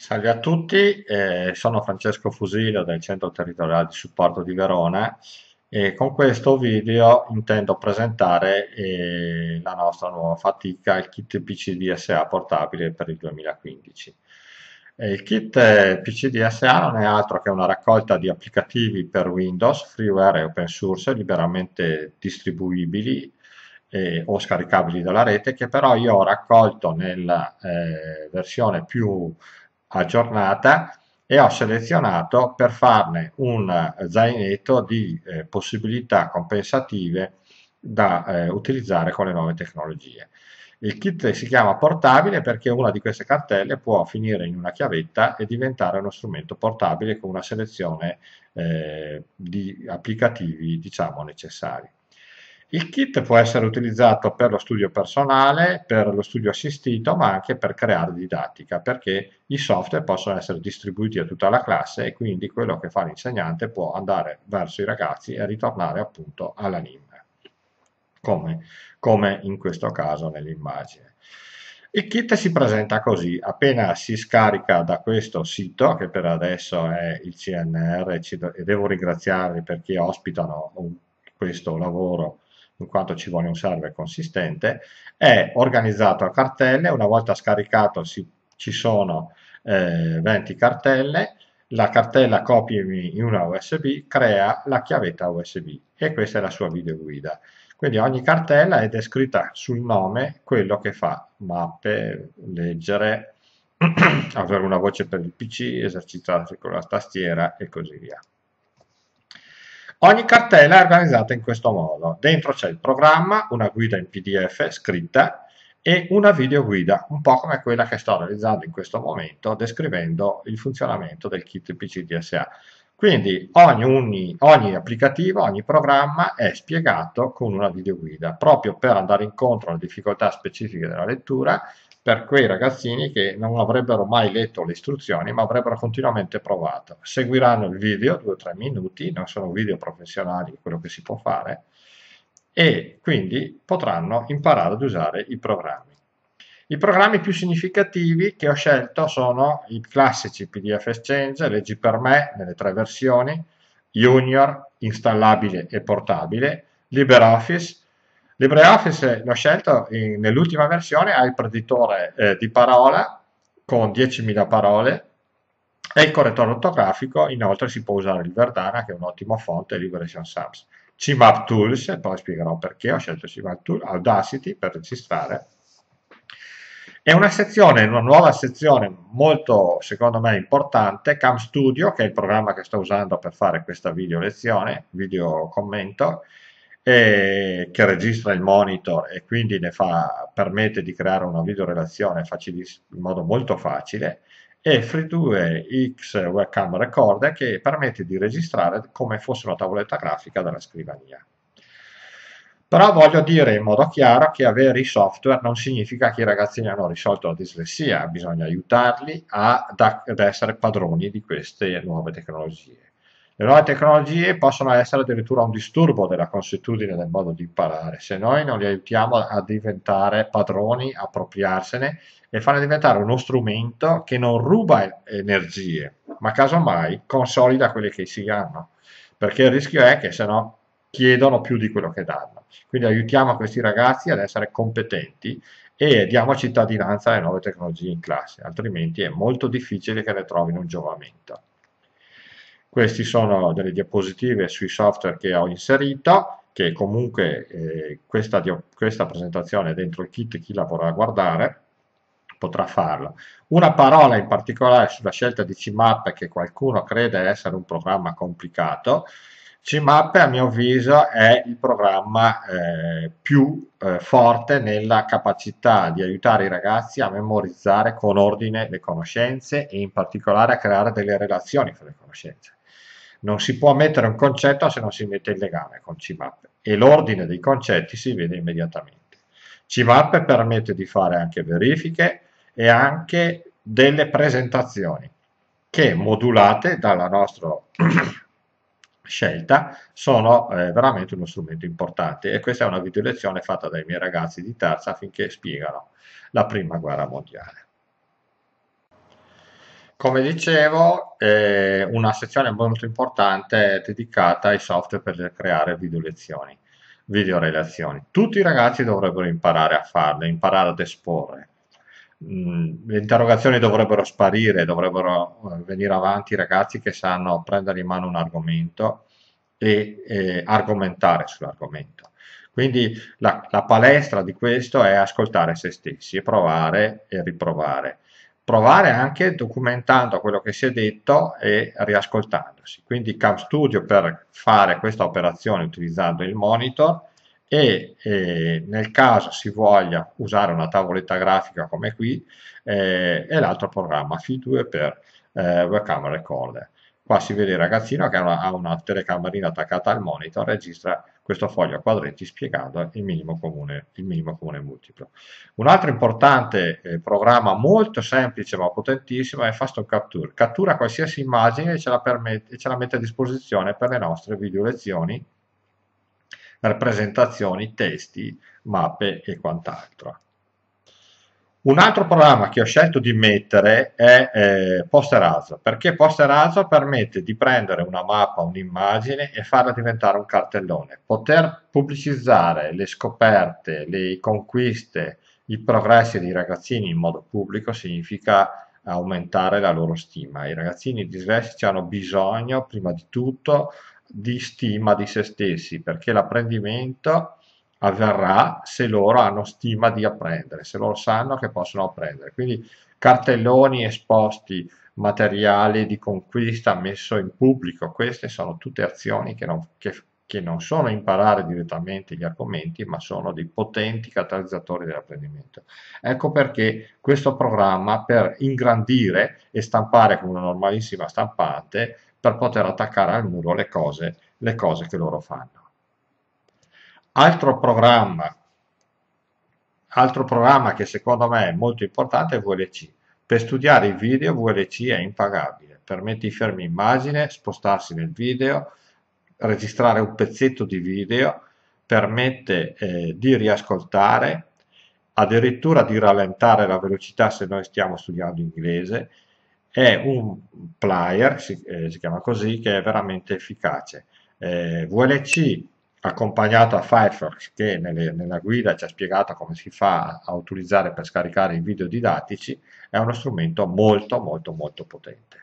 Salve a tutti, eh, sono Francesco Fusilo del Centro Territoriale di Supporto di Verona e con questo video intendo presentare eh, la nostra nuova fatica, il kit PCDSA portabile per il 2015. Eh, il kit eh, PCDSA non è altro che una raccolta di applicativi per Windows, freeware e open source liberamente distribuibili eh, o scaricabili dalla rete che però io ho raccolto nella eh, versione più aggiornata e ho selezionato per farne un eh, zainetto di eh, possibilità compensative da eh, utilizzare con le nuove tecnologie. Il kit si chiama portabile perché una di queste cartelle può finire in una chiavetta e diventare uno strumento portabile con una selezione eh, di applicativi diciamo, necessari. Il kit può essere utilizzato per lo studio personale, per lo studio assistito, ma anche per creare didattica, perché i software possono essere distribuiti a tutta la classe e quindi quello che fa l'insegnante può andare verso i ragazzi e ritornare appunto alla NIM, come, come in questo caso nell'immagine. Il kit si presenta così, appena si scarica da questo sito, che per adesso è il CNR, e devo ringraziarli perché ospitano um, questo lavoro in quanto ci vuole un server consistente, è organizzato a cartelle, una volta scaricato si, ci sono eh, 20 cartelle, la cartella copia in una USB, crea la chiavetta USB e questa è la sua videoguida. Quindi ogni cartella è descritta sul nome quello che fa, mappe, leggere, avere una voce per il PC, esercitare con la tastiera e così via. Ogni cartella è organizzata in questo modo. Dentro c'è il programma, una guida in PDF scritta e una videoguida, un po' come quella che sto realizzando in questo momento, descrivendo il funzionamento del kit PC DSA. Quindi ogni, ogni, ogni, applicativo, ogni programma è spiegato con una videoguida, proprio per andare incontro alle difficoltà specifiche della lettura per quei ragazzini che non avrebbero mai letto le istruzioni ma avrebbero continuamente provato. Seguiranno il video, 2-3 minuti, non sono video professionali, quello che si può fare, e quindi potranno imparare ad usare i programmi. I programmi più significativi che ho scelto sono i classici PDF Exchange, leggi per me nelle tre versioni, Junior, installabile e portabile, LibreOffice, LibreOffice, l'ho scelto in, nell'ultima versione, ha il preditore eh, di parola con 10.000 parole e il correttore ortografico, inoltre si può usare il Verdana che è un ottimo fonte e Liberation Sums. CMAP Tools, poi spiegherò perché ho scelto CMAP Tools, Audacity per registrare. È una sezione, una nuova sezione molto, secondo me, importante, Cam Studio, che è il programma che sto usando per fare questa video lezione, video commento, e che registra il monitor e quindi ne fa, permette di creare una videorelazione in modo molto facile e Free2X Webcam Recorder che permette di registrare come fosse una tavoletta grafica dalla scrivania. Però voglio dire in modo chiaro che avere i software non significa che i ragazzini hanno risolto la dislessia, bisogna aiutarli ad essere padroni di queste nuove tecnologie. Le nuove tecnologie possono essere addirittura un disturbo della consuetudine del modo di imparare, se noi non li aiutiamo a diventare padroni, appropriarsene e farne diventare uno strumento che non ruba energie, ma casomai consolida quelle che si hanno, perché il rischio è che se no chiedono più di quello che danno. Quindi aiutiamo questi ragazzi ad essere competenti e diamo cittadinanza alle nuove tecnologie in classe, altrimenti è molto difficile che ne trovino un giovamento. Queste sono delle diapositive sui software che ho inserito, che comunque eh, questa, questa presentazione è dentro il kit, chi la vorrà guardare potrà farlo. Una parola in particolare sulla scelta di CMAP che qualcuno crede essere un programma complicato, CMAP a mio avviso è il programma eh, più eh, forte nella capacità di aiutare i ragazzi a memorizzare con ordine le conoscenze e in particolare a creare delle relazioni fra le conoscenze. Non si può mettere un concetto se non si mette il legame con CMAP e l'ordine dei concetti si vede immediatamente. CMAP permette di fare anche verifiche e anche delle presentazioni che modulate dalla nostra scelta sono eh, veramente uno strumento importante e questa è una video lezione fatta dai miei ragazzi di terza affinché spiegano la prima guerra mondiale. Come dicevo, eh, una sezione molto importante è dedicata ai software per creare video lezioni, video relazioni. Tutti i ragazzi dovrebbero imparare a farle, imparare ad esporre Mm, le interrogazioni dovrebbero sparire, dovrebbero eh, venire avanti i ragazzi che sanno prendere in mano un argomento e, e argomentare sull'argomento. Quindi la, la, palestra di questo è ascoltare se stessi e provare e riprovare. Provare anche documentando quello che si è detto e riascoltandosi. Quindi Camp Studio per fare questa operazione utilizzando il monitor e eh, nel caso si voglia usare una tavoletta grafica come qui eh, e l'altro programma F2 per eh, webcam recorder. Qua si vede il ragazzino che ha una, ha una telecamerina attaccata al monitor registra questo foglio a quadretti spiegando il minimo comune, il minimo comune multiplo. Un altro importante eh, programma molto semplice ma potentissimo è Fast Capture. Cattura qualsiasi immagine e ce la, permette, e ce la mette a disposizione per le nostre video lezioni rappresentazioni, testi, mappe e quant'altro. Un altro programma che ho scelto di mettere è eh, Posterasa, perché Posterasa permette di prendere una mappa, un'immagine e farla diventare un cartellone, poter pubblicizzare le scoperte, le conquiste, i progressi dei ragazzini in modo pubblico significa aumentare la loro stima. I ragazzini dislessici hanno bisogno prima di tutto di stima di se stessi, perché l'apprendimento avverrà se loro hanno stima di apprendere, se loro sanno che possono apprendere. Quindi cartelloni esposti, materiali di conquista messo in pubblico, queste sono tutte azioni che non, che, che non sono imparare direttamente gli argomenti, ma sono dei potenti catalizzatori dell'apprendimento. Ecco perché questo programma per ingrandire e stampare con una normalissima stampante per poter attaccare al muro le cose, le cose che loro fanno. Altro programma, altro programma che secondo me è molto importante è VLC. Per studiare i video VLC è impagabile, permette di fermi immagine, spostarsi nel video, registrare un pezzetto di video, permette eh, di riascoltare, addirittura di rallentare la velocità se noi stiamo studiando inglese è un plier, si, eh, si chiama così, che è veramente efficace. Eh, VLC accompagnato a Firefox che nelle, nella guida ci ha spiegato come si fa a utilizzare per scaricare i video didattici, è uno strumento molto molto molto potente.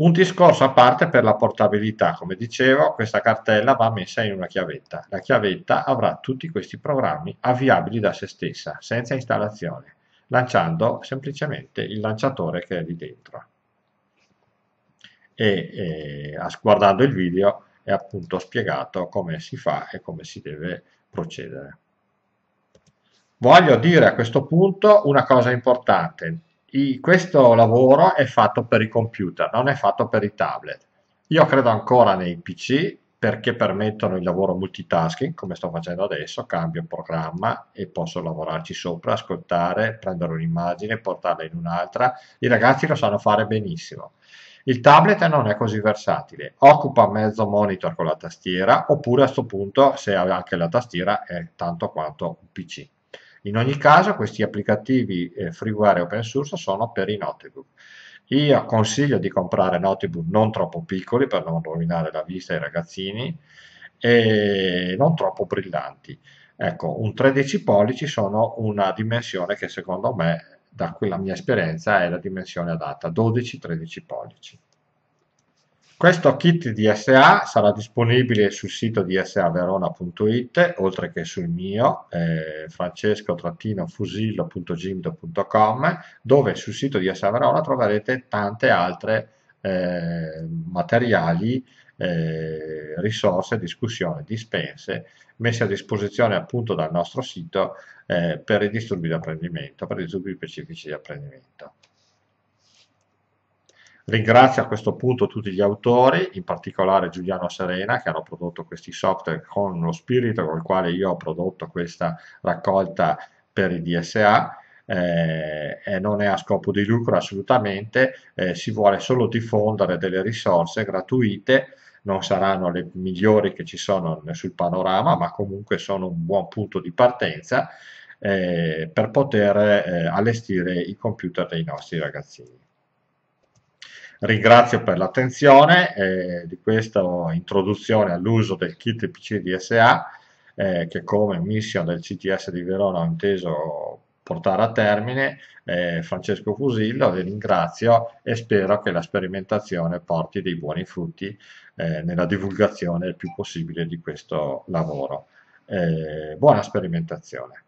Un discorso a parte per la portabilità, come dicevo questa cartella va messa in una chiavetta, la chiavetta avrà tutti questi programmi avviabili da se stessa, senza installazione, lanciando semplicemente il lanciatore che è lì dentro e, e guardando il video è appunto spiegato come si fa e come si deve procedere. Voglio dire a questo punto una cosa importante. I, questo lavoro è fatto per i computer, non è fatto per i tablet. Io credo ancora nei PC perché permettono il lavoro multitasking, come sto facendo adesso, cambio programma e posso lavorarci sopra, ascoltare, prendere un'immagine, portarla in un'altra. I ragazzi lo sanno fare benissimo. Il tablet non è così versatile, occupa mezzo monitor con la tastiera oppure a questo punto se anche la tastiera è tanto quanto un PC. In ogni caso questi applicativi eh, freeware open source sono per i notebook. Io consiglio di comprare notebook non troppo piccoli per non rovinare la vista ai ragazzini e non troppo brillanti. Ecco, un 13 pollici sono una dimensione che secondo me da quella mia esperienza è la dimensione adatta, 12-13 pollici. Questo kit DSA sarà disponibile sul sito dsaverona.it, oltre che sul mio, eh, francesco-fusillo.gimdo.com, dove sul sito DSA Verona troverete tante altre eh, materiali eh, risorse a discussione dispense messe a disposizione appunto dal nostro sito eh, per i disturbi di apprendimento, per i disturbi specifici di apprendimento. Ringrazio a questo punto tutti gli autori, in particolare Giuliano Serena, che hanno prodotto questi software con lo spirito con il quale io ho prodotto questa raccolta per i DSA eh, eh, non è a scopo di lucro assolutamente, eh, si vuole solo diffondere delle risorse gratuite, non saranno le migliori che ci sono sul panorama, ma comunque sono un buon punto di partenza eh, per poter eh, allestire i computer dei nostri ragazzini. Ringrazio per l'attenzione eh, di questa introduzione all'uso del kit PC DSA che come mission del CTS di Verona ho inteso portare a termine. Eh, Francesco Fusillo vi ringrazio e spero che la sperimentazione porti dei buoni frutti eh, nella divulgazione il più possibile di questo lavoro. Eh, buona sperimentazione.